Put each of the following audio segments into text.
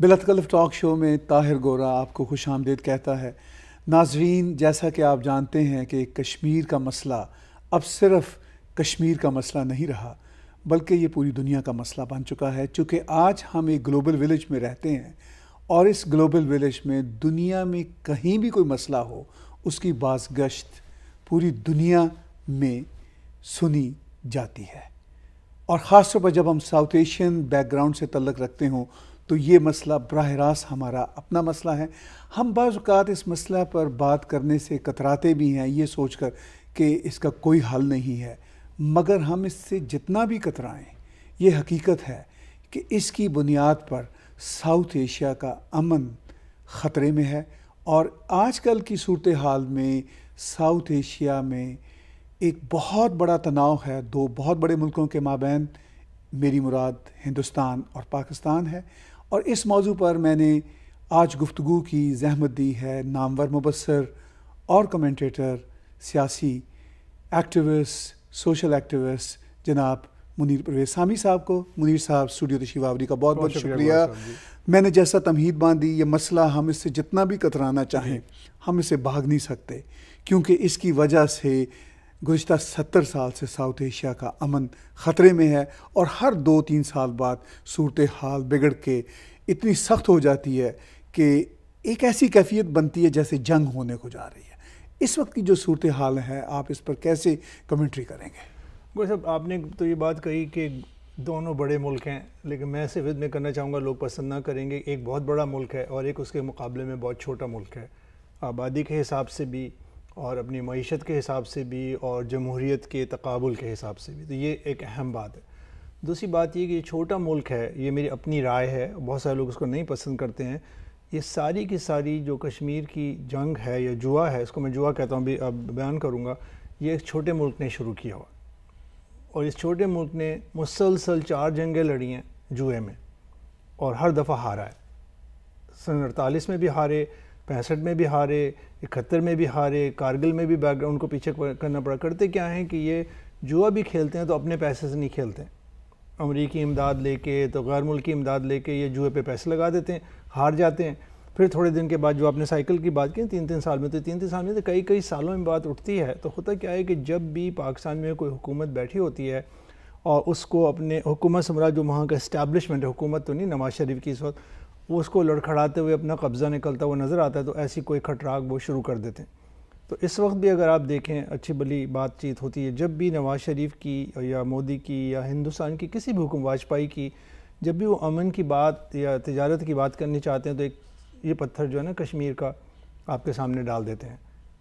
बिलतकल्फ talk show में ताहिर गोरा आपको खुश आमदेद कहता है नाजरीन जैसा कि आप जानते हैं कि कश्मीर का मसला अब सिर्फ कश्मीर का मसला नहीं रहा बल्कि ये पूरी दुनिया का मसला बन चुका है चूँकि आज हम एक ग्लोबल विलेज में रहते हैं और इस ग्लोबल विलेज में दुनिया में कहीं भी कोई मसला हो उसकी बाज गश्त पूरी दुनिया में सुनी जाती है और ख़ास तौर पर जब हम साउथ एशियन बैकग्राउंड से तल्लक रखते हों तो ये मसला बरह रास्त हमारा अपना मसला है हम बाज़ात इस मसला पर बात करने से कतराते भी हैं ये सोच कर कि इसका कोई हल नहीं है मगर हम इससे जितना भी कतराएँ ये हकीकत है कि इसकी बुनियाद पर साउथ एशिया का अमन ख़तरे में है और आजकल की सूरत हाल में साउथ एशिया में एक बहुत बड़ा तनाव है दो बहुत बड़े मुल्कों के माबैन मेरी मुराद हिंदुस्तान और पाकिस्तान है और इस मौजू पर मैंने आज गुफ्तु की जहमत दी है नामवर मुबसर और कमेंटेटर सियासी एक्टिविस्ट सोशल एक्टिविस्ट जनाब मुनीर परवेज सामी साहब को मुनीर साहब स्टूडियो तशीवावरी का बहुत बहुत, बहुत शुक्रिया, शुक्रिया मैंने जैसा तमहीद बांधी ये मसला हम इससे जितना भी कतराना चाहें हम इसे भाग नहीं सकते क्योंकि इसकी वजह से गुज्त सत्तर साल से साउथ एशिया का अमन ख़तरे में है और हर दो तीन साल बाद सूरत हाल बिगड़ के इतनी सख्त हो जाती है कि एक ऐसी कैफियत बनती है जैसे जंग होने को जा रही है इस वक्त की जो सूरत हाल है आप इस पर कैसे कमेंट्री करेंगे गोई साहब आपने तो ये बात कही कि दोनों बड़े मुल्क हैं लेकिन मैं सिर्फ इतने करना चाहूँगा लोग पसंद ना करेंगे एक बहुत बड़ा मुल्क है और एक उसके मुकाबले में बहुत छोटा मुल्क है आबादी के हिसाब से भी और अपनी मीशत के हिसाब से भी और जमहूरीत के तकबुल के हिसाब से भी तो ये एक अहम बात है दूसरी बात ये कि ये छोटा मुल्क है ये मेरी अपनी राय है बहुत सारे लोग इसको नहीं पसंद करते हैं ये सारी की सारी जो कश्मीर की जंग है या जुआ है इसको मैं जुआ कहता हूँ भी अब बयान करूँगा ये एक छोटे मुल्क ने शुरू किया हुआ और इस छोटे मुल्क ने मुसलसल चार जंगें लड़ी हैं जुए में और हर दफ़ा हारा है सन अड़तालीस में भी हारे पैंसठ में भी हारे इकहत्तर में भी हारे कारगिल में भी बैकग्राउंड को पीछे करना पड़ा करते क्या हैं कि ये जुआ भी खेलते हैं तो अपने पैसे से नहीं खेलते अमरीकी इमदाद लेके तो गैर मुल्की इमदाद लेके ये जुए पे पैसे लगा देते हैं हार जाते हैं फिर थोड़े दिन के बाद जो आपने साइकिल की बात की तीन तीन साल में तो तीन तीन साल में तो कई कई सालों में बात उठती है तो होता क्या है कि जब भी पाकिस्तान में कोई हुकूमत बैठी होती है और उसको अपने हुकूमत समरा जो वहाँ का इस्टेबलिशमेंट है हुकूमत तो नहीं नवाज शरीफ की इस वक्त वो उसको लड़खड़ाते हुए अपना कब्ज़ा निकलता हुआ नज़र आता है तो ऐसी कोई खटराक वो शुरू कर देते हैं तो इस वक्त भी अगर आप देखें अच्छी भली बातचीत होती है जब भी नवाज़ शरीफ की या मोदी की या हिंदुस्तान की किसी भी हुक्म वाजपेयी की जब भी वो अमन की बात या तजारत की बात करनी चाहते हैं तो एक ये पत्थर जो है ना कश्मीर का आपके सामने डाल देते हैं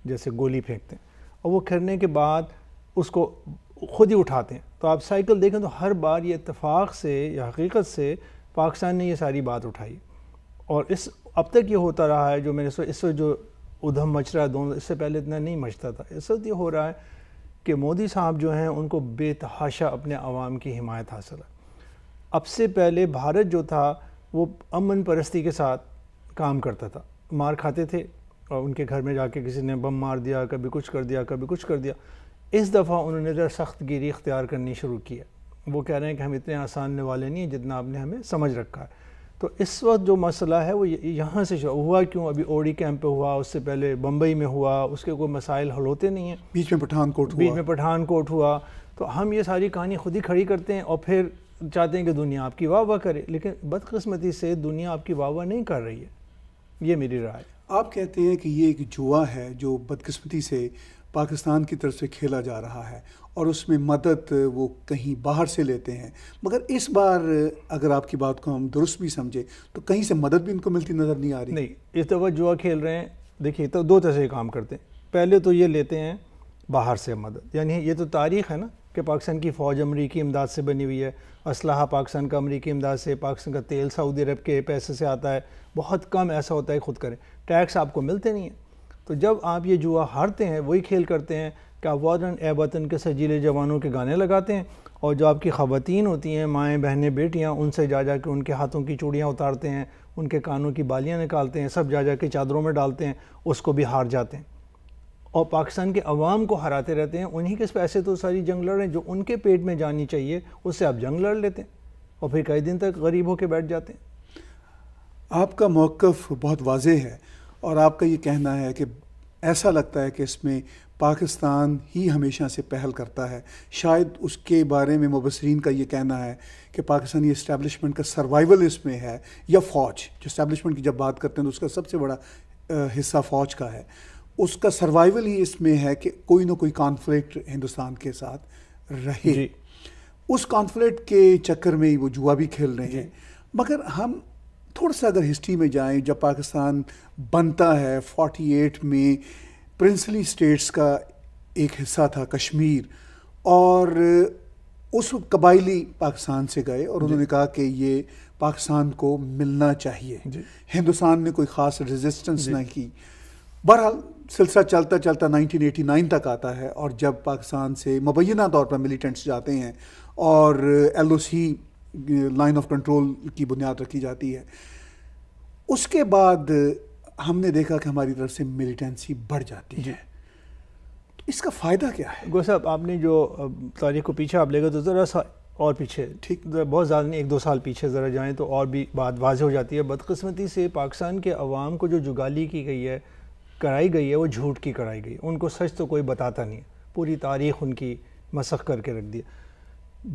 जैसे गोली फेंकते हैं और वो खिरने के बाद उसको खुद ही उठाते हैं तो आप साइकिल देखें तो हर बार ये इतफ़ाक़ से या हकीकत से पाकिस्तान ने ये सारी बात उठाई और इस अब तक ये होता रहा है जो मेरे सो इस वक्त जो उधम मच रहा है दोनों इससे पहले इतना नहीं मचता था इस वक्त ये हो रहा है कि मोदी साहब जो हैं उनको बेतहाशा अपने आवाम की हिमायत हासिल है अब से पहले भारत जो था वो अमन परस्ती के साथ काम करता था मार खाते थे और उनके घर में जाके किसी ने बम मार दिया कभी कुछ कर दिया कभी कुछ कर दिया इस दफ़ा उन्होंने ज़रा सख्त गिरी इख्तियार करनी शुरू की है वो कह रहे हैं कि हम इतने आसान वाले नहीं हैं जितना आपने हमें समझ रखा है तो इस वक्त जो मसला है वो यहाँ से शुरू हुआ क्यों अभी ओडी कैंप पे हुआ उससे पहले बम्बई में हुआ उसके कोई मसाइल हल होते नहीं हैं बीच में पठानकोट बीच में पठानकोट हुआ तो हम ये सारी कहानी खुद ही खड़ी करते हैं और फिर चाहते हैं कि दुनिया आपकी वाह वाह करे लेकिन बदकस्मती से दुनिया आपकी वाह वाह नहीं कर रही है ये मेरी राय आप कहते हैं कि ये एक जुआ है जो बदकस्मती से पाकिस्तान की तरफ से खेला जा रहा है और उसमें मदद वो कहीं बाहर से लेते हैं मगर इस बार अगर आपकी बात को हम दुरुस्त भी समझे तो कहीं से मदद भी इनको मिलती नज़र नहीं आ रही नहीं इस दफ़ा जुआ खेल रहे हैं देखिए तो दो तरह से काम करते हैं पहले तो ये लेते हैं बाहर से मदद यानी ये तो तारीख़ है ना कि पाकिस्तान की फ़ौज अमरीकी इमदाद से बनी हुई है असलाहा पाकिस्तान का अमरीकी इमदाद से पाकिस्तान का तेल सऊदी अरब के पैसे से आता है बहुत कम ऐसा होता है खुद करें टैक्स आपको मिलते नहीं हैं तो जब आप ये जुआ हारते हैं वही खेल करते हैं कि आप ए वतन के सजीले जवानों के गाने लगाते हैं और जो आपकी ख़वान होती हैं माएँ बहनें बेटियाँ उनसे जा जा के उनके हाथों की चूड़ियाँ उतारते हैं उनके कानों की बालियाँ निकालते हैं सब जा जा के चादरों में डालते हैं उसको भी हार जाते हैं और पाकिस्तान के अवाम को हराते रहते हैं उन्हीं के पैसे तो सारी जंग लड़ रहे हैं जो उनके पेट में जानी चाहिए उससे आप जंग लड़ लेते हैं और फिर कई दिन तक गरीब होकर बैठ जाते हैं आपका मौक़ बहुत वाजह है और आपका ये कहना है कि ऐसा लगता है कि इसमें पाकिस्तान ही हमेशा से पहल करता है शायद उसके बारे में मुबसरीन का ये कहना है कि पाकिस्तानी इस्टेबलिशमेंट का सर्वाइवल इसमें है या फ़ौज जो इस्टेबलिशमेंट की जब बात करते हैं तो उसका सबसे बड़ा हिस्सा फ़ौज का है उसका सर्वाइवल ही इसमें है कि कोई ना कोई कॉन्फ्लिक्ट हिंदुस्तान के साथ रहे उस कॉन्फ्लिक्ट के चक्कर में ही वो जुआ भी खेल रहे हैं मगर हम थोड़ा सा अगर हिस्ट्री में जाएं जब पाकिस्तान बनता है 48 में प्रिंसली स्टेट्स का एक हिस्सा था कश्मीर और उस कबाइली पाकिस्तान से गए और उन्होंने कहा कि ये पाकिस्तान को मिलना चाहिए हिंदुस्तान ने कोई ख़ास रेजिस्टेंस ना की बहरहाल सिलसिला चलता चलता 1989 तक आता है और जब पाकिस्तान से मुबैना तौर पर मिलिटेंट्स जाते हैं और L O C line of control की बुनियाद रखी जाती है उसके बाद हमने देखा कि हमारी तरफ से मिलिटेंसी बढ़ जाती है तो इसका फ़ायदा क्या है गो साहब आपने जो तारीख को पीछे आप लेगा तो ज़रा सा और पीछे ठीक बहुत ज़्यादा नहीं एक दो साल पीछे ज़रा जाएँ तो और भी बात वाज हो जाती है बदकस्मती से पाकिस्तान के अवाम को जो जुगाली की गई है कराई गई है वो झूठ की कराई गई उनको सच तो कोई बताता नहीं पूरी तारीख उनकी मसख करके रख दिया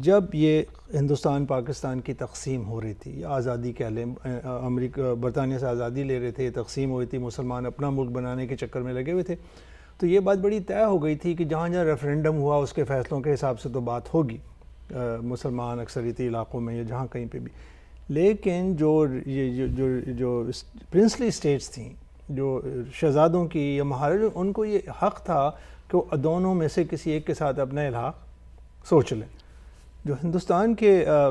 जब ये हिंदुस्तान पाकिस्तान की तकसीम हो रही थी आज़ादी कह लें अमरीका बरतानिया से आज़ादी ले रहे थे तकसीम हो रही थी मुसलमान अपना मुल्क बनाने के चक्कर में लगे हुए थे तो ये बात बड़ी तय हो गई थी कि जहाँ जहाँ रेफरेंडम हुआ उसके फ़ैसलों के हिसाब से तो बात होगी मुसलमान अक्सरीती इलाकों में या जहाँ कहीं पर भी लेकिन जो ये जो जो, जो प्रिंसली स्टेट्स थी जो शहजादों की या महाराजों उनको ये हक़ था कि वो दोनों में से किसी एक के साथ अपना इलाक सोच लें जो हिंदुस्तान के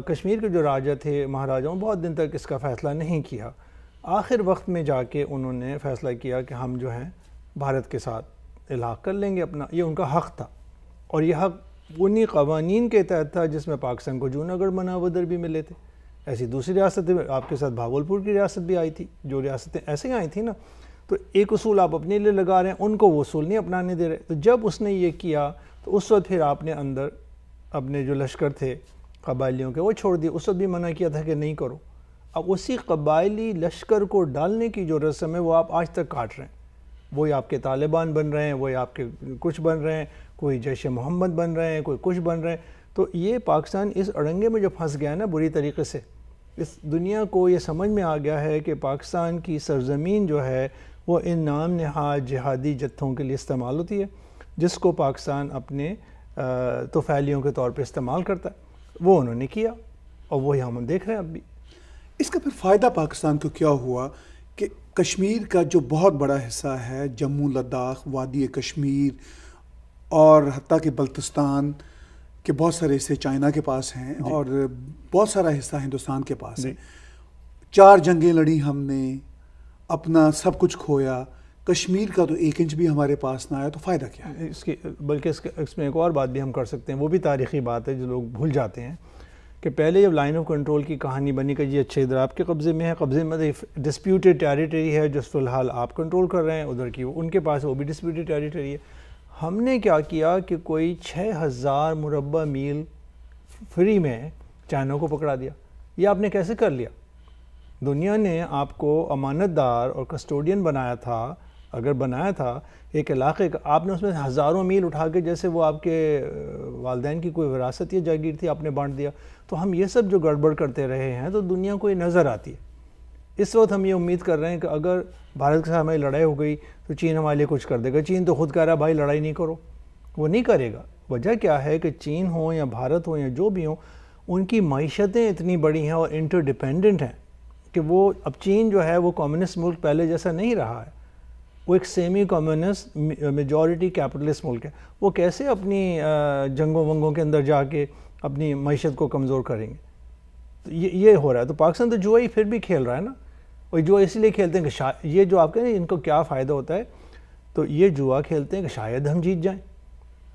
कश्मीर के जो राजा थे महाराजाओं बहुत दिन तक इसका फ़ैसला नहीं किया आखिर वक्त में जाके उन्होंने फ़ैसला किया कि हम जो हैं भारत के साथ इलाक कर लेंगे अपना ये उनका हक़ था और यह हक़ उन्हीं कवानीन के तहत था जिसमें पाकिस्तान को जूनागढ़ मनावदर भी मिले थे ऐसी दूसरी रियासतें आपके साथ भागलपुर की रियासत भी आई थी जो रियासतें ऐसे ही आई थी ना तो एक असूल आप अपने लिए लगा रहे हैं उनको वो नहीं अपनाने दे रहे तो जब उसने ये किया तो उस वक्त फिर आपने अंदर अपने जो लश्कर थे कबाइलियों के वो छोड़ दिए उस वक्त भी मना किया था कि नहीं करो अब उसी कबाइली लश्कर को डालने की जो रस्म है वो आप आज तक काट रहे हैं वही आपके तालिबान बन रहे हैं वही आपके कुछ बन रहे हैं कोई जैश मोहम्मद बन रहे हैं कोई कुछ बन रहे हैं तो ये पाकिस्तान इस अड़ंगे में जो फंस गया है ना बुरी तरीके से इस दुनिया को ये समझ में आ गया है कि पाकिस्तान की सरजमीन जो है वो इन नाम नहाद जिहादी जत्थों के लिए इस्तेमाल होती है जिसको पाकिस्तान अपने तो फैलियों के तौर पर इस्तेमाल करता है वो उन्होंने किया और वही हम देख रहे हैं अब भी इसका फिर फ़ायदा पाकिस्तान को क्या हुआ कि कश्मीर का जो बहुत बड़ा हिस्सा है जम्मू लद्दाख वादी कश्मीर और हती कि बल्तिस्तान के बहुत सारे हिस्से चाइना के पास हैं और बहुत सारा हिस्सा हिंदुस्तान के पास है चार जंगें लड़ी हमने अपना सब कुछ खोया कश्मीर का तो एक इंच भी हमारे पास ना आया तो फ़ायदा क्या है इसकी बल्कि इसके इसमें एक और बात भी हम कर सकते हैं वो भी तारीखी बात है जो लोग भूल जाते हैं कि पहले जब लाइन ऑफ कंट्रोल की कहानी बनी कि ये अच्छे इधर आपके कब्ज़े में है कब्ज़े में डिस्प्यूटेड तो टेरिटरी है जो फ़िलहाल आप कंट्रोल कर रहे हैं उधर की उनके पास वो भी डिस्प्यूटेड टेरिटरी है हमने क्या किया कि कोई छः हज़ार मुरबा मील फ्री में चाइना को पकड़ा दिया ये आपने कैसे कर लिया दुनिया ने आपको अमानतदार और कस्टोडियन बनाया था अगर बनाया था एक इलाके का आपने उसमें हज़ारों मील उठा के जैसे वो आपके वालदेन की कोई विरासत या जागीर थी आपने बांट दिया तो हम ये सब जो गड़बड़ करते रहे हैं तो दुनिया को ये नज़र आती है इस वक्त हम ये उम्मीद कर रहे हैं कि अगर भारत के साथ हमारी लड़ाई हो गई तो चीन हमारे लिए कुछ कर देगा चीन तो खुद कह रहा है भाई लड़ाई नहीं करो वो नहीं करेगा वजह क्या है कि चीन हो या भारत हो या जो भी हो उनकी मीशतें इतनी बड़ी हैं और इंटरडिपेंडेंट हैं कि वो अब चीन जो है वो कम्युनिस्ट मुल्क पहले जैसा नहीं रहा है वो एक सेमी कम्युनिस्ट मेजॉरिटी कैपिटलिस्ट मुल्क है वो कैसे अपनी जंगों वंगों के अंदर जाके अपनी मीशत को कमज़ोर करेंगे तो ये ये हो रहा है तो पाकिस्तान तो जुआ ही फिर भी खेल रहा है ना और जुआ इसलिए खेलते हैं कि ये जो आप कह रहे हैं इनको क्या फ़ायदा होता है तो ये जुआ खेलते हैं कि शायद हम जीत जाएँ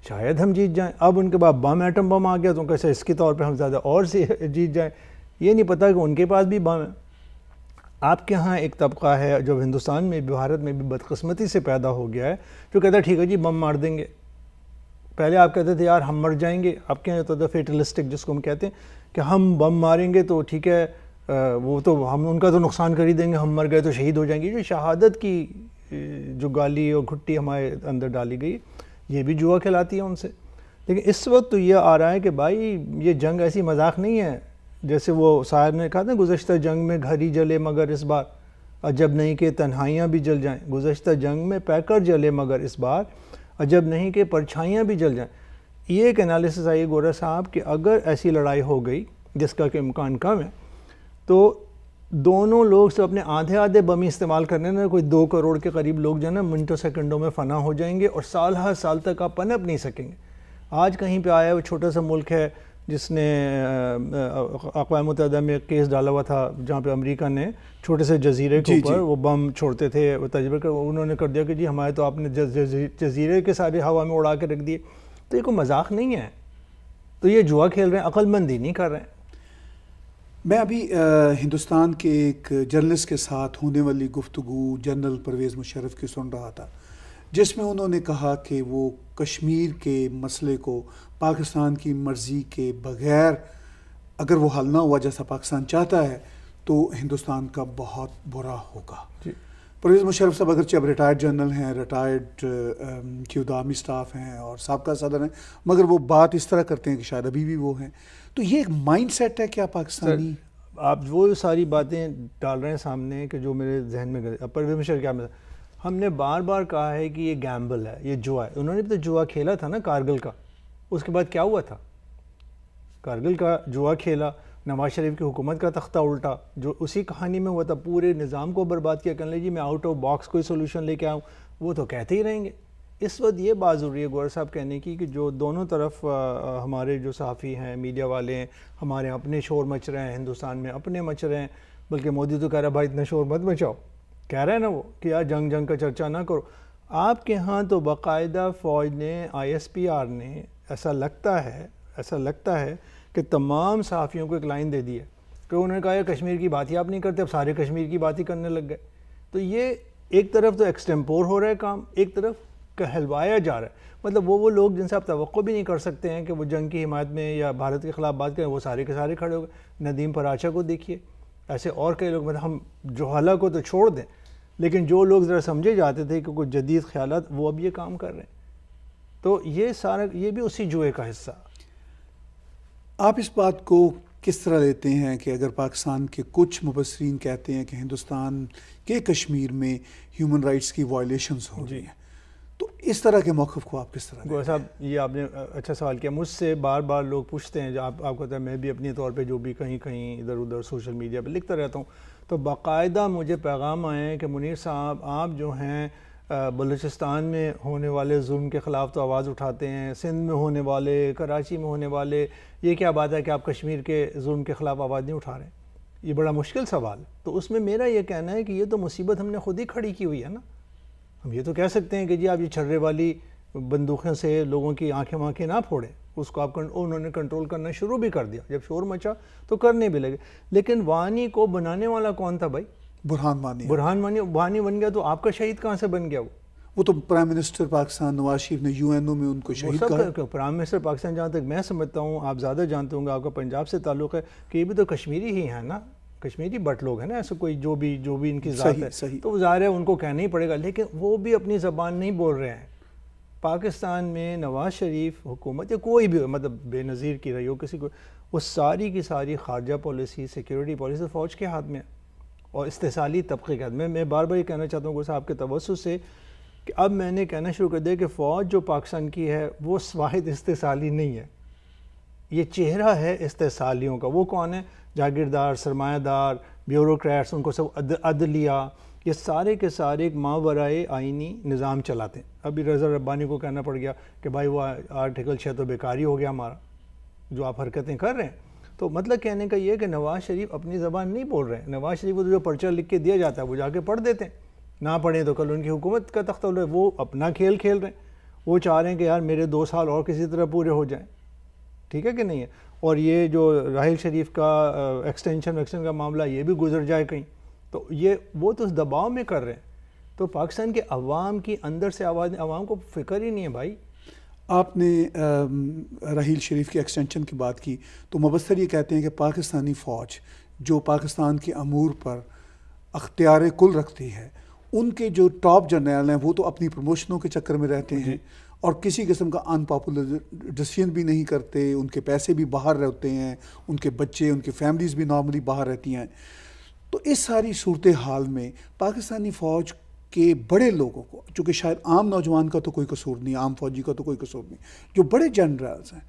शायद हम जीत जाएँ अब उनके बाद बम एटम बम आ गया तो कैसे इसके तौर पर हम ज़्यादा और से जीत जाएँ ये नहीं पता कि उनके पास भी बम है आपके यहाँ एक तबका है जो हिंदुस्तान में भी भारत में भी बदकस्मती से पैदा हो गया है जो कहता है ठीक है जी बम मार देंगे पहले आप कहते थे यार हम मर जाएंगे आपके यहाँ था फेटलिस्टिक जिसको हम कहते हैं कि हम बम मारेंगे तो ठीक है वो तो हम उनका तो नुकसान कर ही देंगे हम मर गए तो शहीद हो जाएंगे जो शहादत की जो गाली और घुट्टी हमारे अंदर डाली गई ये भी जुआ खिलाती है उनसे लेकिन इस वक्त तो ये आ रहा है कि भाई ये जंग ऐसी मजाक नहीं है जैसे वो शायर ने कहा था गुजशत जंग में घर ही जले मगर इस बार अजब नहीं के तन्हाइयाँ भी जल जाएं गुजशत जंग में पैकर जले मगर इस बार अजब नहीं के परछाइयाँ भी जल जाएं ये एक एनालिसिस आई गोरा साहब कि अगर ऐसी लड़ाई हो गई जिसका कि इम्कान कम है तो दोनों लोग सब अपने आधे आधे बमी इस्तेमाल करने ना कोई दो करोड़ के करीब लोग जो है ना मिनटों सेकंडों में फना हो जाएंगे और साल हर साल तक आप पनप नहीं सकेंगे आज कहीं पे आया वो छोटा सा मुल्क है जिसने अकवा मुतहदा में केस डाला हुआ था जहाँ पे अमेरिका ने छोटे से जजीरे के ऊपर वो बम छोड़ते थे वो तजर्बे कर उन्होंने कर दिया कि जी हमारे तो आपने जजीरे के सारे हवा में उड़ा के रख दिए तो ये कोई मजाक नहीं है तो ये जुआ खेल रहे हैं अक्लमंदी नहीं कर रहे हैं मैं अभी आ, हिंदुस्तान के एक जर्नलिस्ट के साथ होने वाली गुफ्तु जनरल परवेज़ मुशरफ की सुन रहा था जिसमें उन्होंने कहा कि वो कश्मीर के मसले को पाकिस्तान की मर्ज़ी के बगैर अगर वो हल ना हुआ जैसा पाकिस्तान चाहता है तो हिंदुस्तान का बहुत बुरा होगा परवेज़ मुशरफ साहब अगरचे अब रिटायर्ड जनरल हैं रिटायर्ड क्यूदामी आर्मी स्टाफ हैं और सबका सदर हैं मगर वो बात इस तरह करते हैं कि शायद अभी भी वो हैं तो ये एक माइंड सेट है क्या पाकिस्तानी आप वो सारी बातें डाल रहे हैं सामने कि जो मेरे जहन में गए परवेज़ मुशरफ क्या हमने बार बार कहा है कि ये गैम्बल है ये जुआ है उन्होंने भी तो जुआ खेला था ना कारगिल का उसके बाद क्या हुआ था कारगिल का जुआ खेला नवाज शरीफ की हुकूमत का तख्ता उल्टा जो उसी कहानी में हुआ था पूरे निज़ाम को बर्बाद किया कहने जी मैं आउट ऑफ बॉक्स कोई सोल्यूशन लेके आऊँ वो तो कहते ही रहेंगे इस वक्त ये बात ज़रूरी है गौर साहब कहने की कि जो दोनों तरफ आ, हमारे जो सहाफ़ी हैं मीडिया वाले हैं हमारे अपने शोर मच रहे हैं हिंदुस्तान में अपने मच रहे हैं बल्कि मोदी तो कह रहा भाई इतना शोर मत मचाओ कह रहे हैं ना वो कि यार जंग जंग का चर्चा ना करो आपके यहाँ तो बाकायदा फ़ौज ने आईएसपीआर ने ऐसा लगता है ऐसा लगता है कि तमाम सहाफ़ियों को एक लाइन दे दी है कि उन्होंने कहा यार कश्मीर की बात ही आप नहीं करते अब सारे कश्मीर की बात ही करने लग गए तो ये एक तरफ तो एक्सटेम्पोर हो रहा है काम एक तरफ कहलवाया जा रहा है मतलब वो वो लोग जिनसे आप तो भी नहीं कर सकते हैं कि वो जंग की हिमायत में या भारत के ख़िलाफ़ बात करें वो सारे के सारे खड़े हो गए नदीम पराचा को देखिए ऐसे और कई लोग मतलब हम जोहला को तो छोड़ दें लेकिन जो लोग ज़रा समझे जाते थे कि कुछ जदीद ख्याल वो अब ये काम कर रहे हैं तो ये सारा ये भी उसी जुए का हिस्सा आप इस बात को किस तरह लेते हैं कि अगर पाकिस्तान के कुछ मुबसरीन कहते हैं कि हिंदुस्तान के कश्मीर में ह्यूमन राइट्स की वायलेशंस हो रही हैं इस तरह के मौक़ को आप किस तरह गोया साहब ये आपने अच्छा सवाल किया मुझसे बार बार लोग पूछते हैं आप आपको पता है मैं भी अपने तौर पे जो भी कहीं कहीं इधर उधर सोशल मीडिया पे लिखता रहता हूँ तो बाकायदा मुझे पैगाम आए हैं कि मुनीर साहब आप जो हैं बलूचिस्तान में होने वाले जुल्म के ख़िलाफ़ तो आवाज़ उठाते हैं सिंध में होने वाले कराची में होने वाले ये क्या बात है कि आप कश्मीर के जुल्म के ख़िलाफ़ आवाज़ नहीं उठा रहे ये बड़ा मुश्किल सवाल तो उसमें मेरा ये कहना है कि ये तो मुसीबत हमने खुद ही खड़ी की हुई है ना हम ये तो कह सकते हैं कि जी आप ये छर्रे वाली बंदूकों से लोगों की आंखें वाँखें ना फोड़ें उसको आप उन्होंने कंट्रोल करना शुरू भी कर दिया जब शोर मचा तो करने भी लगे लेकिन वानी को बनाने वाला कौन था भाई बुरहान वानी बुरहान वानी वानी बन गया तो आपका शहीद कहाँ से बन गया वो वो तो प्राइम मिनिस्टर पाकिस्तान नवाज शरीफ ने यूएनओ में उनको शहीद कहा प्राइम मिनिस्टर पाकिस्तान जहाँ तक मैं समझता हूँ आप ज़्यादा जानते होंगे आपका पंजाब से ताल्लुक़ है कि ये भी तो कश्मीरी ही है ना कश्मीरी बट लोग हैं ना ऐसे कोई जो भी जो भी इनकी ज़ात है सही। तो ज़ाहिर है उनको कहना ही पड़ेगा लेकिन वो भी अपनी ज़बान नहीं बोल रहे हैं पाकिस्तान में नवाज शरीफ हुकूमत या कोई भी मतलब बेनज़ीर की रही हो किसी को वो सारी की सारी खारजा पॉलिसी सिक्योरिटी पॉलिसी तो फ़ौज के हाथ में और इस्तेसाली तबके के हाथ में मैं बार बार ये कहना चाहता हूँ साहब के तवसु से कि अब मैंने कहना शुरू कर दिया कि फ़ौज जो पाकिस्तान की है वो स्वाहिद इस्तेसाली नहीं है ये चेहरा है इस्तेसालियों का वो कौन है जागीरदार सरमायादार ब्यूरोक्रेट्स उनको सब अद, अदलिया ये सारे के सारे एक मावराए आइनी निज़ाम चलाते हैं अभी रज़ा रब्बानी को कहना पड़ गया कि भाई वो आर्टिकल छः तो बेकारी हो गया हमारा जो आप हरकतें कर रहे हैं तो मतलब कहने का ये है कि नवाज़ शरीफ अपनी ज़बान नहीं बोल रहे हैं नवाज़ शरीफ को तो जो पर्चा लिख के दिया जाता है वो जाके पढ़ देते हैं ना पढ़ें तो कल उनकी हुकूमत का तख्त है वो अपना खेल खेल रहे हैं वो चाह रहे हैं कि यार मेरे दो साल और किसी तरह पूरे हो जाएँ ठीक है कि नहीं है और ये जो राहल शरीफ का एक्सटेंशन वैक्सीन का मामला ये भी गुजर जाए कहीं तो ये वो तो उस दबाव में कर रहे हैं तो पाकिस्तान के अवाम की अंदर से आवाज अवाम को फिक्र ही नहीं है भाई आपने राहल शरीफ की एक्सटेंशन की बात की तो मुबसर ये कहते हैं कि पाकिस्तानी फ़ौज जो पाकिस्तान के अमूर पर अख्तियार कुल रखती है उनके जो टॉप जर्नैल हैं वो तो अपनी प्रमोशनों के चक्कर में रहते हैं और किसी किस्म का अनपॉपुलर डिसीजन भी नहीं करते उनके पैसे भी बाहर रहते हैं उनके बच्चे उनकी फैमिलीज़ भी नॉर्मली बाहर रहती हैं तो इस सारी सूरत हाल में पाकिस्तानी फ़ौज के बड़े लोगों को चूँकि शायद आम नौजवान का तो कोई कसूर नहीं आम फौजी का तो कोई कसूर नहीं जो बड़े जनरल्स हैं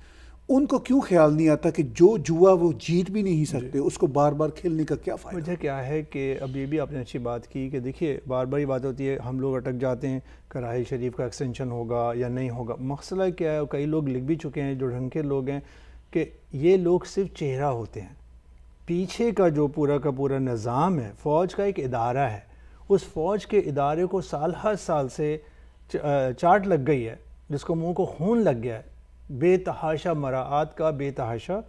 उनको क्यों ख्याल नहीं आता कि जो जुआ वो जीत भी नहीं सकते उसको बार बार खेलने का क्या फायदा वजह क्या है कि अब ये भी आपने अच्छी बात की कि देखिए बार बार ये बात होती है हम लोग अटक जाते हैं कराही शरीफ का एक्सटेंशन होगा या नहीं होगा मसला क्या है कई लोग लिख भी चुके हैं जो ढंग के लोग हैं कि ये लोग सिर्फ चेहरा होते हैं पीछे का जो पूरा का पूरा निज़ाम है फ़ौज का एक इदारा है उस फ़ौज के इदारे को साल हर साल से चाट लग गई है जिसको मुंह को खून लग गया है बेतहाशा मरात का बेतहाशा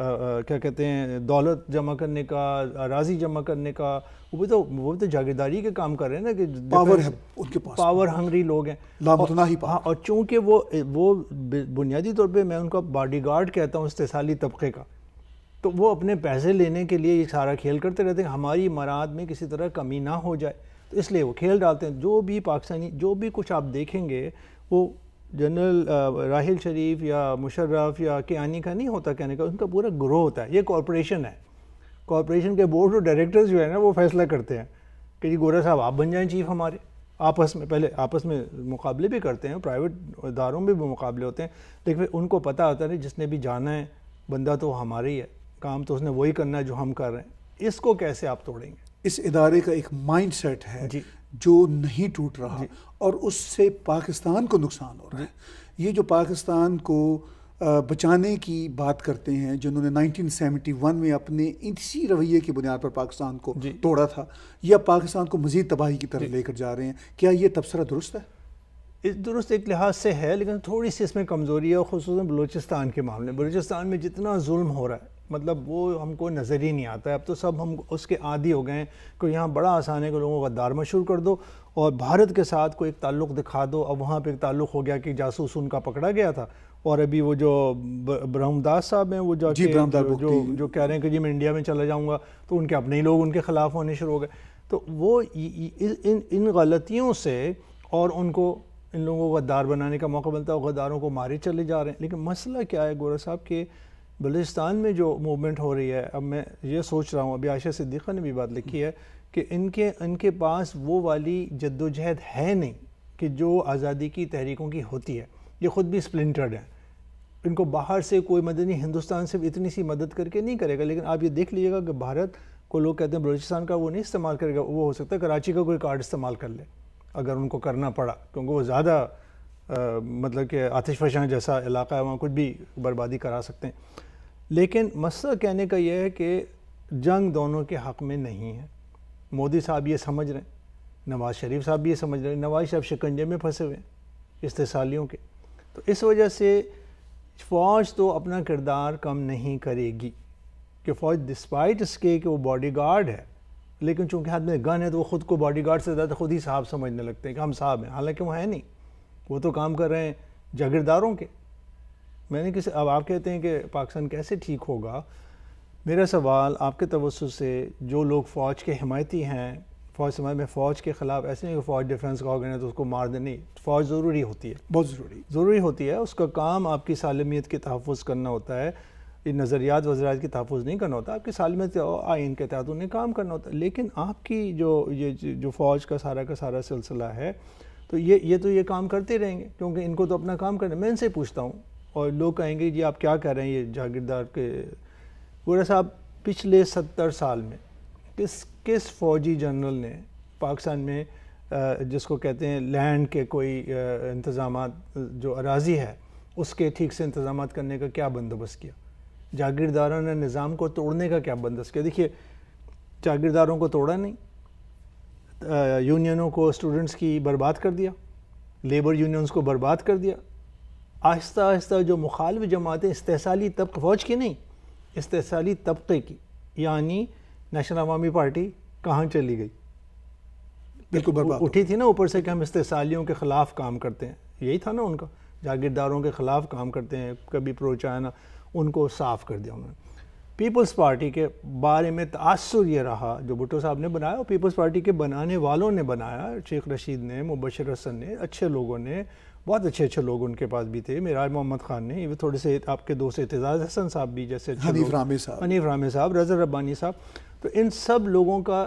क्या कहते हैं दौलत जमा करने का राजी जमा करने का वो तो वो तो जागीरदारी के काम कर रहे हैं ना कि पावर है उनके पास पावर हंगरी लोग हैं लामतना ही हाँ और चूंकि वो वो बुनियादी तौर पे मैं उनका बॉडीगार्ड कहता हूँ इस्तेसाली तबके का तो वो अपने पैसे लेने के लिए ये सारा खेल करते रहते हैं हमारी मराहत में किसी तरह कमी ना हो जाए तो इसलिए वो खेल डालते हैं जो भी पाकिस्तानी जो भी कुछ आप देखेंगे वो जनरल राहिल शरीफ या मुशर्रफ या कियानी का नहीं होता कहने का उनका पूरा ग्रोह होता है ये कॉरपोरेशन है कॉरपोरेशन के बोर्ड और डायरेक्टर्स जो है ना वो फैसला करते हैं कि जी गोरा साहब आप बन जाएं चीफ हमारे आपस में पहले आपस में मुकाबले भी करते हैं प्राइवेट इदारों में भी मुकाबले होते हैं लेकिन उनको पता होता है जिसने भी जाना है बंदा तो हमारा ही है काम तो उसने वही करना है जो हम कर रहे हैं इसको कैसे आप तोड़ेंगे इस इदारे का एक माइंड सेट है जो नहीं टूट रहा और उससे पाकिस्तान को नुकसान हो रहा है ये जो पाकिस्तान को बचाने की बात करते हैं जिन्होंने 1971 में अपने इसी रवैये की बुनियाद पर पाकिस्तान को तोड़ा था या पाकिस्तान को मजीद तबाही की तरफ लेकर जा रहे हैं क्या ये तबसरा दुरुस्त है इस दुरुस्त एक लिहाज से है लेकिन थोड़ी सी इसमें कमज़ोरी है और खसूस बलूचिस्तान के मामले में बलूचिस्तान में जितना जुल्म हो रहा है मतलब वो हमको नज़र ही नहीं आता है अब तो सब हम उसके आदि हो गए हैं कि यहाँ बड़ा आसान है कि लोगों को गद्दार मशहूर कर दो और भारत के साथ कोई एक ताल्लुक दिखा दो अब वहाँ पर एक ताल्लुक हो गया कि जासूस उनका पकड़ा गया था और अभी वो जो ब्रह्मदास साहब हैं वो जो जो, जो जो कह रहे हैं कि जी मैं इंडिया में चला जाऊँगा तो उनके अपने ही लोग उनके ख़िलाफ़ होने शुरू हो गए तो वो इन इन गलतियों से और उनको इन लोगों को गद्दार बनाने का मौका मिलता है गद्दारों को मारे चले जा रहे हैं लेकिन मसला क्या है गोरा साहब के बलिस्तान में जो मूवमेंट हो रही है अब मैं ये सोच रहा हूँ अभी आयशा सिद्दीक़ा ने भी बात लिखी है कि इनके इनके पास वो वाली जद्दोजहद है नहीं कि जो आज़ादी की तहरीकों की होती है ये ख़ुद भी स्प्लिंटर्ड है इनको बाहर से कोई मदद नहीं हिंदुस्तान से इतनी सी मदद करके नहीं करेगा लेकिन आप ये देख लीजिएगा कि भारत को लोग कहते हैं बलूचिस्तान का वो नहीं इस्तेमाल करेगा वो हो सकता है कराची का कोई कार्ड इस्तेमाल कर ले अगर उनको करना पड़ा क्योंकि वो ज़्यादा मतलब कि आतिश जैसा इलाका है वहाँ कुछ भी बर्बादी करा सकते हैं लेकिन मसला कहने का यह है कि जंग दोनों के हक़ में नहीं है मोदी साहब ये समझ रहे हैं नवाज़ शरीफ साहब ये समझ रहे हैं नवाज़ शरीफ शिकंजे में फंसे हुए हैं इस्तेसालियों के तो इस वजह से फ़ौज तो अपना किरदार कम नहीं करेगी कि फ़ौज डिस्पाइट इसके कि वो बॉडी गार्ड है लेकिन चूँकि हाथ में गन है तो वो ख़ुद को बॉडी गार्ड से ज़्यादा खुद ही साहब समझने लगते हैं कि हम साहब हैं हालांकि वो हैं नहीं वो तो काम कर रहे हैं जागीरदारों के मैंने किसी अब आप कहते हैं कि पाकिस्तान कैसे ठीक होगा मेरा सवाल आपके तवसु से जो लोग फ़ौज के हमायती हैं फ़ौज समाज में फ़ौज के ख़िलाफ़ ऐसे नहीं कि फ़ौज डिफेंस का ऑर्गन है तो उसको मार देने फ़ौज ज़रूरी होती है बहुत ज़रूरी ज़रूरी होती है उसका काम आपकी सालमियत के तहफ़ करना होता है इन नज़रियात वजरात की तहफ़ नहीं करना होता आपकी सालमियत आइन के तहत उन्हें काम करना होता है लेकिन आपकी जो ये जो फ़ौज का सारा का सारा सिलसिला है तो ये ये तो ये काम करते रहेंगे क्योंकि इनको तो अपना काम करना मैं इनसे पूछता हूँ और लोग कहेंगे जी आप क्या कर रहे हैं ये जागीरदार के गोरा साहब पिछले सत्तर साल में किस किस फौजी जनरल ने पाकिस्तान में जिसको कहते हैं लैंड के कोई इंतज़ाम जो अराजी है उसके ठीक से इंतज़ाम करने का क्या बंदोबस्त किया जागीरदारों ने निज़ाम को तोड़ने का क्या बंदोबस्त किया देखिए जागीरदारों को तोड़ा नहीं यूनियनों को स्टूडेंट्स की बर्बाद कर दिया लेबर यूनियंस को बर्बाद कर दिया आहिस्ता आहिस्ता जो मुखालफ जमातें इस्तेसाली तबके फौज की नहीं इस्तेसाली तबके की यानी नेशनल अवामी पार्टी कहाँ चली गई बिल्कुल बर्बाद उठी थी ना ऊपर से कि हम इस्तेसालियों के ख़िलाफ़ काम करते हैं यही था ना उनका जागीरदारों के ख़िलाफ़ काम करते हैं कभी प्रो चाइना उनको साफ़ कर दिया उन्होंने पीपल्स पार्टी के बारे में तसर ये रहा जो भुट्टो साहब ने बनाया और पीपल्स पार्टी के बनाने वालों ने बनाया शेख रशीद ने मुबशर हसन ने अच्छे लोगों ने बहुत अच्छे अच्छे लोग उनके पास भी थे मेराज मोहम्मद खान ने वो थोड़े से आपके दोस्त एतजाज़ हसन साहब भी जैसे अनिफ रामे साहब हनीफ रामे साहब रब्बानी साहब तो इन सब लोगों का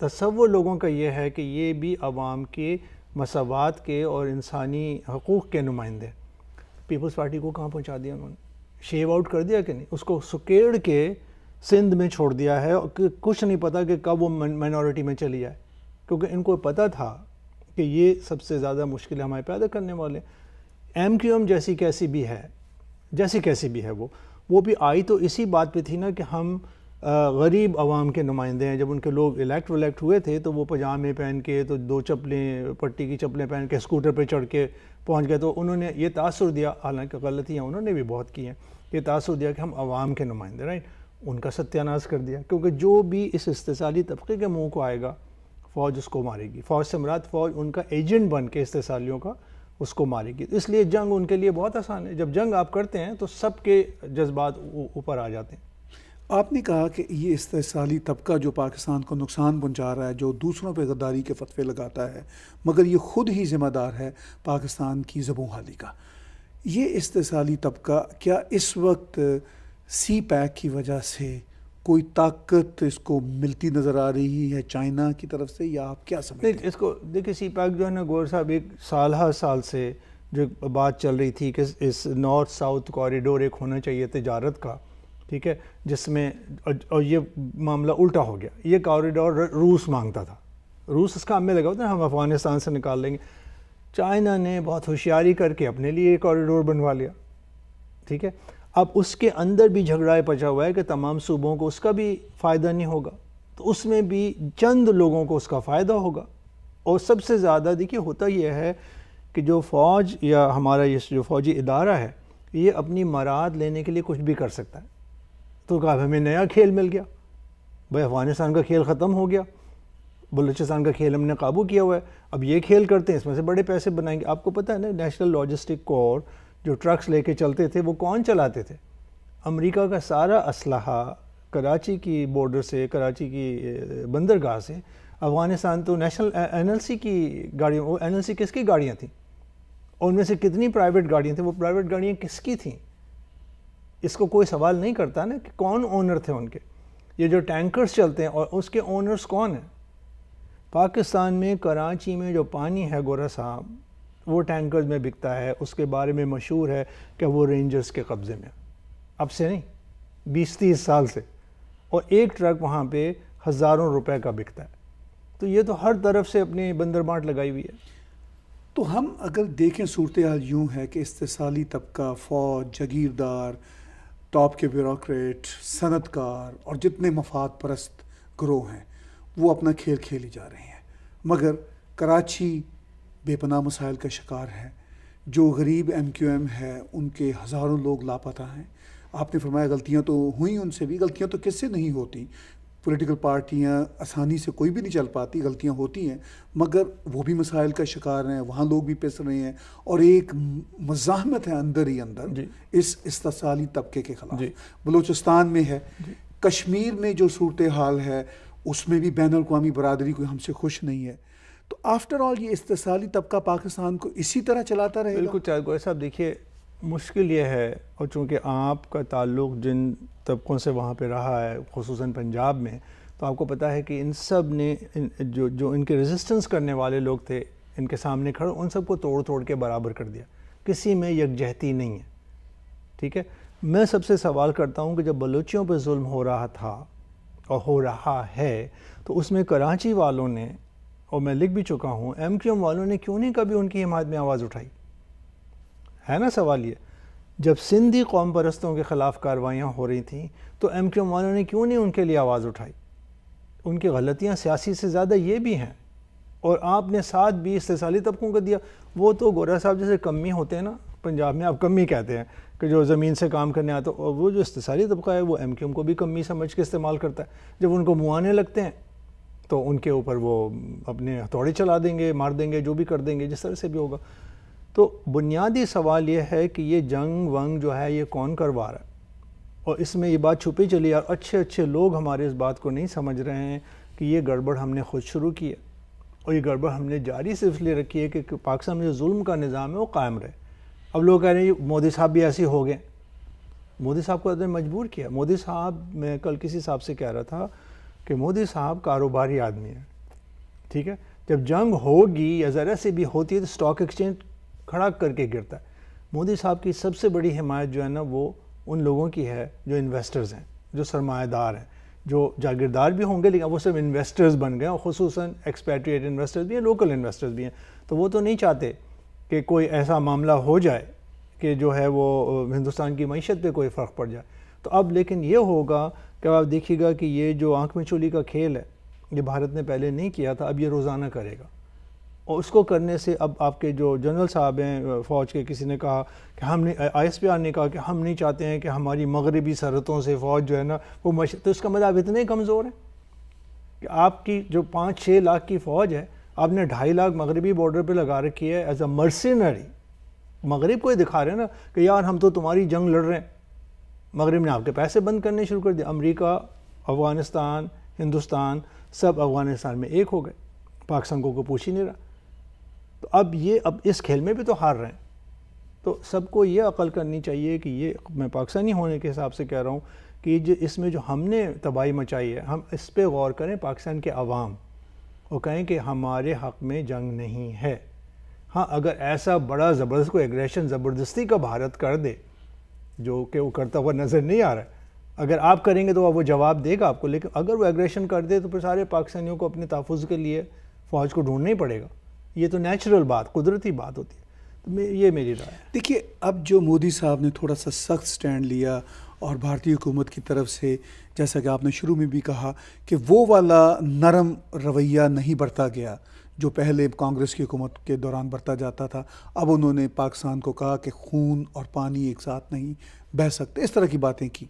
तस्वुर लोगों का ये है कि ये भी आवाम के मसवात के और इंसानी हकूक़ के नुमाइंदे पीपल्स पार्टी को कहाँ पहुँचा दिया उन्होंने शेव आउट कर दिया कि नहीं उसको सुकेड़ के सिंध में छोड़ दिया है और कुछ नहीं पता कि कब वो माइनॉरिटी में चली जाए क्योंकि इनको पता था कि ये सबसे ज़्यादा मुश्किल हमारे पैदा करने वाले एम क्यू एम जैसी कैसी भी है जैसी कैसी भी है वो वो भी आई तो इसी बात पे थी ना कि हम गरीब आवाम के नुमाइंदे हैं जब उनके लोग इलेक्ट वलेक्ट हुए थे तो वो पजामे पहन के तो दो चप्पलें पट्टी की चप्पलें पहन के स्कूटर पे चढ़ के पहुंच गए तो उन्होंने ये तासर दिया हालांकि गलतियाँ उन्होंने भी बहुत की हैं ये तासर दिया कि हम आवाम के नुमाइंदे राइट उनका सत्यानाश कर दिया क्योंकि जो भी इस इस्तेसाली तबके के मुँह को आएगा फ़ौज उसको मारेगी फ़ौज से मुराद फ़ौज उनका एजेंट बन के इस्तेसालियों का उसको मारेगी तो इसलिए जंग उनके लिए बहुत आसान है जब जंग आप करते हैं तो सबके जज्बात ऊपर आ जाते हैं आपने कहा कि ये इस्तेसाली तबका जो पाकिस्तान को नुकसान पहुंचा रहा है जो दूसरों पर गद्दारी के फतवे लगाता है मगर ये ख़ुद ही ज़िम्मेदार है पाकिस्तान की जबों हाली का ये इस्तेसाली तबका क्या इस वक्त सी पैक की वजह से कोई ताकत इसको मिलती नज़र आ रही है चाइना की तरफ से या आप क्या समझते हैं इसको देखिए सी पैक जो है ना गौर साहब एक साल हर साल से जो बात चल रही थी कि इस नॉर्थ साउथ कॉरिडोर एक होना चाहिए तजारत का ठीक है जिसमें और ये मामला उल्टा हो गया ये कॉरिडोर रूस मांगता था रूस इसका हमें लगा होता हम अफ़गानिस्तान से निकाल लेंगे चाइना ने बहुत होशियारी करके अपने लिए कॉरिडोर बनवा लिया ठीक है अब उसके अंदर भी झगड़ा पचा हुआ है कि तमाम सूबों को उसका भी फ़ायदा नहीं होगा तो उसमें भी चंद लोगों को उसका फ़ायदा होगा और सबसे ज़्यादा देखिए होता यह है कि जो फ़ौज या हमारा ये जो फौजी इदारा है ये अपनी मराद लेने के लिए कुछ भी कर सकता है तो कहा हमें नया खेल मिल गया भाई अफ़गानिस्तान का खेल ख़त्म हो गया बलूचिस्तान का खेल हमने काबू किया हुआ है अब ये खेल करते हैं इसमें से बड़े पैसे बनाएंगे आपको पता है ना नेशनल लॉजिस्टिक कोर जो ट्रक्स लेके चलते थे वो कौन चलाते थे अमेरिका का सारा असल कराची की बॉर्डर से कराची की बंदरगाह से अफ़गानिस्तान तो नेशनल एनएलसी की गाड़ियों वो एनएलसी किसकी गाड़ियाँ थीं और उनमें से कितनी प्राइवेट गाड़ियाँ थीं वो प्राइवेट गाड़ियाँ किसकी थीं इसको कोई सवाल नहीं करता ना कि कौन ओनर थे उनके ये जो टैंकर्स चलते हैं और उसके ओनर्स कौन हैं पाकिस्तान में कराची में जो पानी है गोरा साहब वो टैंकर्स में बिकता है उसके बारे में मशहूर है कि वो रेंजर्स के कब्ज़े में अब से नहीं बीस तीस साल से और एक ट्रक वहाँ पे हज़ारों रुपए का बिकता है तो ये तो हर तरफ से अपनी बंदरबाट लगाई हुई है तो हम अगर देखें सूरत हाल यूँ है कि इस्तेसाली तबका फ़ौज जगीरदार टॉप के ब्यूरोट सनतकार और जितने मफाद परस्त ग्रोह हैं वो अपना खेल खेले जा रहे हैं मगर कराची बेपना मसाइल का शिकार है जो गरीब एम क्यू एम है उनके हज़ारों लोग लापता हैं आपने फरमाया गलतियाँ तो हुई उनसे भी गलतियाँ तो किससे नहीं होती पॉलिटिकल पार्टियाँ आसानी से कोई भी नहीं चल पाती गलतियाँ होती हैं मगर वो भी मसाइल का शिकार हैं वहाँ लोग भी पिस रहे हैं और एक मज़ामत है अंदर ही अंदर इस इस्ताली तबके के खिलाफ बलूचिस्तान में है कश्मीर में जो सूरत हाल है उसमें भी बैन अवी बरदरी कोई हमसे खुश नहीं है तो आफ्टर ऑल ये इस्तेसाली तबका पाकिस्तान को इसी तरह चलाता रहेगा बिल्कुल चारगोरे साहब देखिए मुश्किल ये है और चूँकि आपका ताल्लुक जिन तबकों से वहाँ पर रहा है खसूस पंजाब में तो आपको पता है कि इन सब ने इन, जो जो इनके रेजिस्टेंस करने वाले लोग थे इनके सामने खड़े उन सबको तोड़ तोड़ के बराबर कर दिया किसी में यकजहती नहीं है ठीक है मैं सबसे सवाल करता हूँ कि जब बलूचियों पर जुल्म हो रहा था और हो रहा है तो उसमें कराची वालों ने और मैं लिख भी चुका हूँ एम क्यू एम वालों ने क्यों नहीं कभी उनकी हिमायत में आवाज़ उठाई है ना सवाल ये जब सिंधी कौम परस्तों के ख़िलाफ़ कार्रवाइयाँ हो रही थी तो एम क्यू एम वालों ने क्यों नहीं उनके लिए आवाज़ उठाई उनकी गलतियाँ सियासी से ज़्यादा ये भी हैं और आपने साथ भी इस्तेसाली तबकों को दिया वो तो गोरा साहब जैसे कमी होते हैं ना पंजाब में आप कमी कहते हैं कि जो ज़मीन से काम करने आता और वो जो इस्तेसाली तबका है वो एम क्यू एम को भी कमी समझ के इस्तेमाल करता है जब उनको मुआने लगते हैं तो उनके ऊपर वो अपने हथौड़े चला देंगे मार देंगे जो भी कर देंगे जिस तरह से भी होगा तो बुनियादी सवाल ये है कि ये जंग वंग जो है ये कौन करवा रहा है और इसमें ये बात छुपी चली यार अच्छे अच्छे लोग हमारे इस बात को नहीं समझ रहे हैं कि ये गड़बड़ हमने खुद शुरू की है और ये गड़बड़ हमने जारी सिर्फ ले रखी है कि पाकिस्तान में जो जुल्म का निज़ाम है वो कायम रहे अब लोग कह रहे हैं मोदी साहब भी ऐसे हो गए मोदी साहब को मजबूर किया मोदी साहब मैं कल किसी साहब से कह रहा था कि मोदी साहब कारोबारी आदमी है ठीक है जब जंग होगी या ज़रा से भी होती है तो स्टॉक एक्सचेंज खड़ा करके गिरता है मोदी साहब की सबसे बड़ी हिमायत जो है ना वो उन लोगों की है जो इन्वेस्टर्स हैं जो सरमाएदार हैं जो जागीरदार भी होंगे लेकिन वो सिर्फ इन्वेस्टर्स बन गए और खसूस एक्सपैट्रिएट इन्वेस्टर्स भी हैं लोकल इन्वेस्टर्स भी हैं तो वो तो नहीं चाहते कि कोई ऐसा मामला हो जाए कि जो है वो हिंदुस्तान की मीशत पर कोई फ़र्क पड़ जाए तो अब लेकिन ये होगा कब आप देखिएगा कि ये जो आँख में चोली का खेल है ये भारत ने पहले नहीं किया था अब ये रोज़ाना करेगा और उसको करने से अब आपके जो जनरल साहब हैं फ़ौज के किसी ने कहा कि हमने आई एस पी आर ने कहा कि हम नहीं चाहते हैं कि हमारी मगरबी सरहदों से फ़ौज जो है ना वो मश तो इसका मतलब आप इतने कमज़ोर हैं कि आपकी जो पाँच छः लाख की फ़ौज है आपने ढाई लाख मगरबी बॉर्डर पर लगा रखी है एज अ मर्सिनरी मगरब को ही दिखा रहे हैं ना कि यार हम तो तुम्हारी जंग लड़ रहे हैं मगरब ने आपके पैसे बंद करने शुरू कर दिए अमरीका अफ़गानिस्तान हिंदुस्तान सब अफ़गानिस्तान में एक हो गए पाकिस्तान को, पूछ ही नहीं रहा तो अब ये अब इस खेल में भी तो हार रहे हैं तो सबको ये अकल करनी चाहिए कि ये मैं पाकिस्तानी होने के हिसाब से कह रहा हूँ कि जो इसमें जो हमने तबाही मचाई है हम इस पर गौर करें पाकिस्तान के आवाम और कहें कि हमारे हक़ में जंग नहीं है हाँ अगर ऐसा बड़ा ज़बरदस्त को एग्रेशन ज़बरदस्ती का भारत कर दे जो कि वो करता हुआ नज़र नहीं आ रहा है अगर आप करेंगे तो वो जवाब देगा आपको लेकिन अगर वो एग्रेशन कर दे तो फिर सारे पाकिस्तानियों को अपने तहफ़ के लिए फ़ौज को ढूंढना ही पड़ेगा ये तो नेचुरल बात कुदरती बात होती है तो ये मेरी राय है देखिए अब जो मोदी साहब ने थोड़ा सा सख्त स्टैंड लिया और भारतीय हुकूमत की तरफ से जैसा कि आपने शुरू में भी कहा कि वो वाला नरम रवैया नहीं बरता गया जो पहले कांग्रेस की हुकूमत के दौरान बरता जाता था अब उन्होंने पाकिस्तान को कहा कि खून और पानी एक साथ नहीं बह सकते इस तरह की बातें की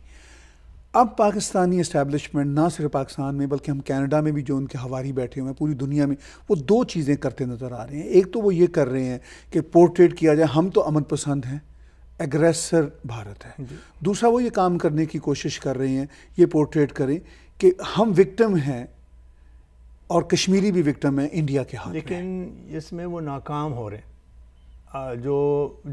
अब पाकिस्तानी इस्टेबलिशमेंट ना सिर्फ पाकिस्तान में बल्कि हम कनाडा में भी जो उनके हवारी बैठे हुए हैं पूरी दुनिया में वो दो चीज़ें करते नज़र आ रहे हैं एक तो वो ये कर रहे हैं कि पोर्ट्रेट किया जाए हम तो अमन पसंद हैं एग्रेसर भारत है दूसरा वो ये काम करने की कोशिश कर रहे हैं ये पोर्ट्रेट करें कि हम विक्टम हैं और कश्मीरी भी विक्टम है इंडिया के हाथ लेकिन इसमें वो नाकाम हो रहे हैं जो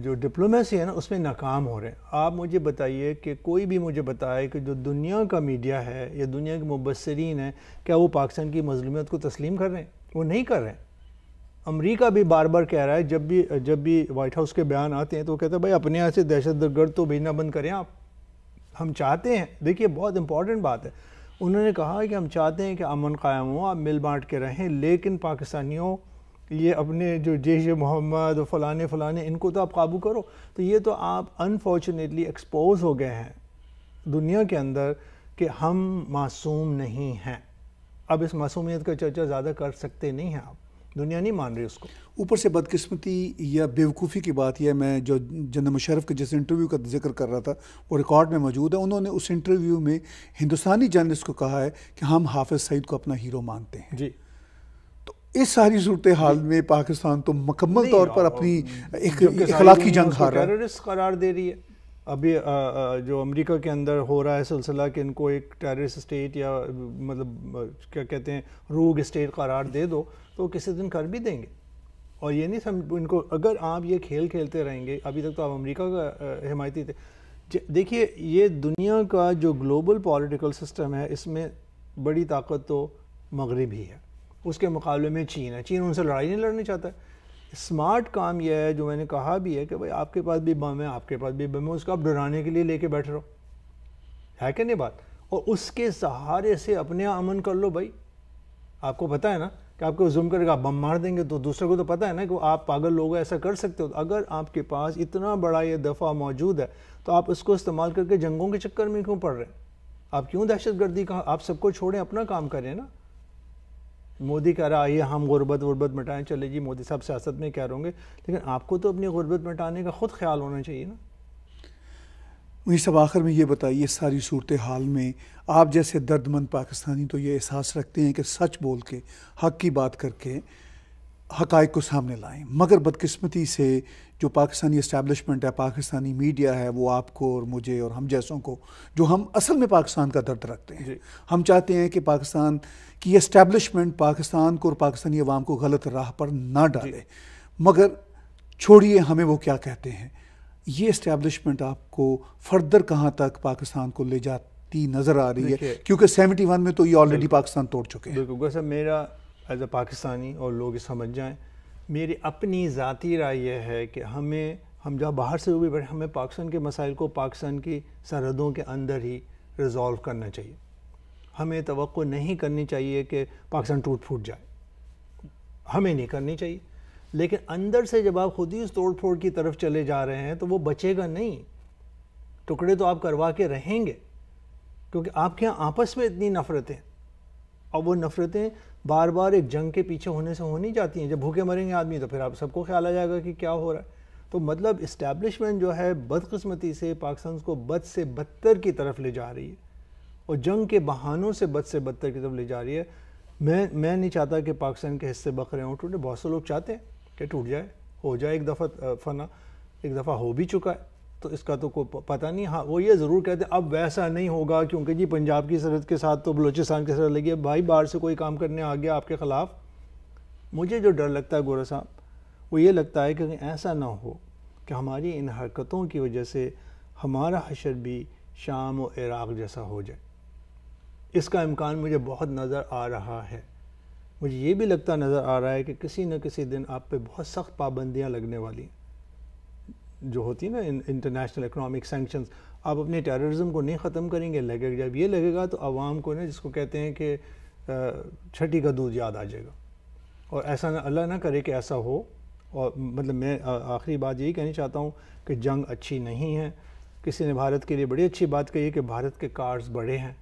जो डिप्लोमेसी है ना उसमें नाकाम हो रहे हैं आप मुझे बताइए कि कोई भी मुझे बताए कि जो दुनिया का मीडिया है या दुनिया के मुबसरीन है क्या वो पाकिस्तान की मजलूमियत को तस्लीम कर रहे हैं वो नहीं कर रहे हैं अमरीका भी बार बार कह रहा है जब भी जब भी वाइट हाउस के बयान आते हैं तो वो कहते हैं भाई अपने यहाँ से दहशत गर्द तो भेजना बंद करें आप हम चाहते हैं देखिए बहुत इंपॉर्टेंट बात है उन्होंने कहा कि हम चाहते हैं कि अमन कायम हो आप मिल बांट के रहें लेकिन पाकिस्तानियों ये अपने जो जैश मोहम्मद और फलाने फलाने इनको तो आप काबू करो तो ये तो आप अनफॉर्चुनेटली एक्सपोज हो गए हैं दुनिया के अंदर कि हम मासूम नहीं हैं अब इस मासूमियत का चर्चा ज़्यादा कर सकते नहीं हैं आप दुनिया नहीं मान रही उसको ऊपर से बदकिस्मती या बेवकूफ़ी की बात यह मैं जो जन्न मुशरफ के जिस इंटरव्यू का जिक्र कर रहा था वो रिकॉर्ड में मौजूद है उन्होंने उस इंटरव्यू में हिंदुस्तानी जर्नलिस्ट को कहा है कि हम हाफिज़ सईद को अपना हीरो मानते हैं जी तो इस सारी सूरत हाल में पाकिस्तान तो मुकम्मल तौर पर अपनी एक जंग हार रहा है करार दे रही है अभी जो अमेरिका के अंदर हो रहा है सिलसिला कि इनको एक टेररिस्ट स्टेट या मतलब क्या कहते हैं रूग स्टेट करार दे दो तो किसी दिन कर भी देंगे और ये नहीं समझ इनको अगर आप ये खेल खेलते रहेंगे अभी तक तो आप अमेरिका का हिमायती थे देखिए ये दुनिया का जो ग्लोबल पॉलिटिकल सिस्टम है इसमें बड़ी ताकत तो मगरब ही है उसके मुकाबले में चीन है चीन उनसे लड़ाई नहीं लड़नी चाहता है स्मार्ट काम यह है जो मैंने कहा भी है कि भाई आपके पास भी बम है आपके पास भी बम है उसको आप डराने के लिए लेके बैठ रहो है क्या नहीं बात और उसके सहारे से अपने अमन कर लो भाई आपको पता है ना कि आपको जुम करेगा आप बम मार देंगे तो दूसरे को तो पता है ना कि आप पागल लोग ऐसा कर सकते हो तो अगर आपके पास इतना बड़ा ये दफ़ा मौजूद है तो आप उसको इस्तेमाल करके जंगों के चक्कर में क्यों पड़ रहे हैं आप क्यों दहशत गर्दी का आप सबको छोड़ें अपना काम करें ना मोदी कह रहा आइए हम गुर्बत वर्बत मिटाएं चले जी मोदी साहब सियासत में कह रहे लेकिन आपको तो अपनी गुर्बत मिटाने का ख़ुद ख्याल होना चाहिए ना मुझे सब आखिर में ये बताइए सारी सूरत हाल में आप जैसे दर्दमंद पाकिस्तानी तो ये एहसास रखते हैं कि सच बोल के हक की बात करके हकायक को सामने लाएं मगर बदकस्मती से जो पाकिस्तानी इस्टेबलिशमेंट है पाकिस्तानी मीडिया है वो आपको और मुझे और हम जैसों को जो हम असल में पाकिस्तान का दर्द रखते हैं हम चाहते हैं कि पाकिस्तान की इस्टेबलिशमेंट पाकिस्तान को और पाकिस्तानी अवाम को गलत राह पर ना डाले मगर छोड़िए हमें वो क्या कहते हैं ये इस्टेबलिशमेंट आपको फर्दर कहाँ तक पाकिस्तान को ले जाती नज़र आ रही है क्योंकि सेवेंटी वन में तो ये ऑलरेडी पाकिस्तान तोड़ चुके हैं मेरा एज ए पाकिस्तानी और लोग समझ जाएँ मेरी अपनी ज़ाती राय यह है कि हमें हम जहाँ बाहर से हुए बैठे हमें पाकिस्तान के मसाइल को पाकिस्तान की सरहदों के अंदर ही रिजॉल्व करना चाहिए हमें तो नहीं करनी चाहिए कि पाकिस्तान टूट फूट जाए हमें नहीं करनी चाहिए लेकिन अंदर से जब आप खुद ही उस तोड़ फोड़ की तरफ चले जा रहे हैं तो वो बचेगा नहीं टुकड़े तो आप करवा के रहेंगे क्योंकि आपके यहाँ आपस में इतनी नफरतें अब वो नफ़रतें बार बार एक जंग के पीछे होने से हो नहीं जाती हैं जब भूखे मरेंगे आदमी तो फिर आप सबको ख्याल आ जाएगा कि क्या हो रहा है तो मतलब इस्टेब्लिशमेंट जो है बदकस्मती से पाकिस्तान को बद से बदतर की तरफ ले जा रही है और जंग के बहानों से बद से बदतर की तरफ ले जा रही है मैं मैं नहीं चाहता कि पाकिस्तान के हिस्से बकरे हों टूटे बहुत से लोग चाहते हैं कि टूट जाए हो जाए एक दफ़ा फना एक दफ़ा हो भी चुका है तो इसका तो कोई पता नहीं हाँ वो ये ज़रूर कहते अब वैसा नहीं होगा क्योंकि जी पंजाब की सरहद के साथ तो बलूचिस्तान की सरहद लगी है भाई बाहर से कोई काम करने आ गया आपके ख़िलाफ़ मुझे जो डर लगता है गोरा साहब वो ये लगता है कि ऐसा ना हो कि हमारी इन हरकतों की वजह से हमारा हशर भी शाम और इराक जैसा हो जाए इसका इम्कान मुझे बहुत नज़र आ रहा है मुझे ये भी लगता नज़र आ रहा है कि किसी न किसी दिन आप पे बहुत सख्त पाबंदियाँ लगने वाली हैं जो होती है ना इंटरनेशनल इकनॉमिक सेंक्शंस आप अपने टेररिज्म को नहीं ख़त्म करेंगे लगेगा जब ये लगेगा तो आवाम को ना जिसको कहते हैं कि छठी का दूध याद आ जाएगा और ऐसा ना अल्लाह ना करे कि ऐसा हो और मतलब मैं आखिरी बात यही कहनी चाहता हूँ कि जंग अच्छी नहीं है किसी ने भारत के लिए बड़ी अच्छी बात कही है कि भारत के कार्ड्स बड़े हैं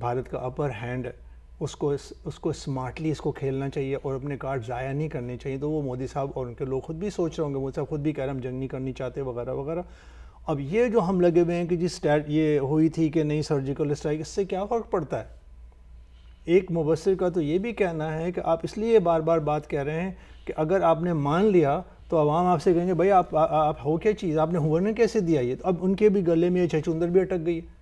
भारत का अपर हैंड है उसको इस, उसको स्मार्टली इसको खेलना चाहिए और अपने कार्ड ज़ाया नहीं करने चाहिए तो वो मोदी साहब और उनके लोग खुद भी सोच रहे होंगे मोदी साहब खुद भी कह रहे हम जंग नहीं करनी चाहते वगैरह वगैरह अब ये जो हम लगे हुए हैं कि जी स्टैट ये हुई थी कि नहीं सर्जिकल स्ट्राइक इससे क्या फ़र्क पड़ता है एक मुबसर का तो ये भी कहना है कि आप इसलिए बार बार बात कह रहे हैं कि अगर आपने मान लिया तो आवाम आपसे कहेंगे भाई आप, आ, आप हो क्या चीज़ आपने हुरने कैसे दिया ये तो अब उनके भी गले में ये छचुंदर भी अटक गई है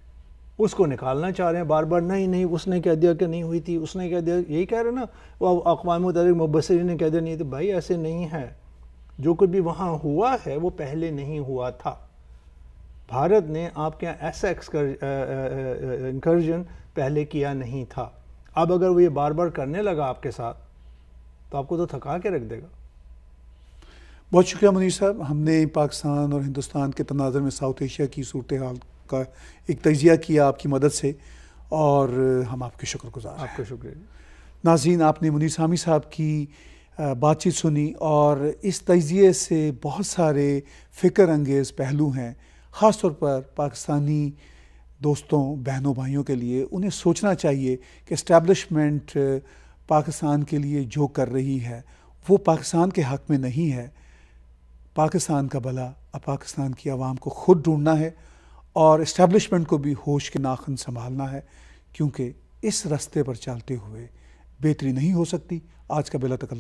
उसको निकालना चाह रहे हैं बार बार नहीं नहीं उसने कह दिया कि नहीं हुई थी उसने कह दिया यही कह रहे ना वो अकवा मुतरक मुबसरी ने कह दिया नहीं तो भाई ऐसे नहीं है जो कुछ भी वहाँ हुआ है वो पहले नहीं हुआ था भारत ने आपके यहाँ ऐसा इंकर्जन पहले किया नहीं था अब अगर वो ये बार बार करने लगा आपके साथ तो आपको तो थका के रख देगा बहुत शुक्रिया मनीष साहब हमने पाकिस्तान और हिंदुस्तान के तनाजर में साउथ एशिया की सूरत हाल आपका एक तजिया किया आपकी मदद से और हम आपके शुक्रगुजार आपका शुक्रिया नाजीन आपने मुनीर सामी साहब की बातचीत सुनी और इस तजिए से बहुत सारे फ़िक्र अंगेज़ पहलू हैं ख़ास तौर पर पाकिस्तानी दोस्तों बहनों भाइयों के लिए उन्हें सोचना चाहिए कि इस्टेब्लिशमेंट पाकिस्तान के लिए जो कर रही है वो पाकिस्तान के हक़ में नहीं है पाकिस्तान का भला अब पाकिस्तान की आवाम को खुद ढूंढना है और इस्टेब्लिशमेंट को भी होश के नाखन संभालना है क्योंकि इस रास्ते पर चलते हुए बेहतरी नहीं हो सकती आज का बेला तक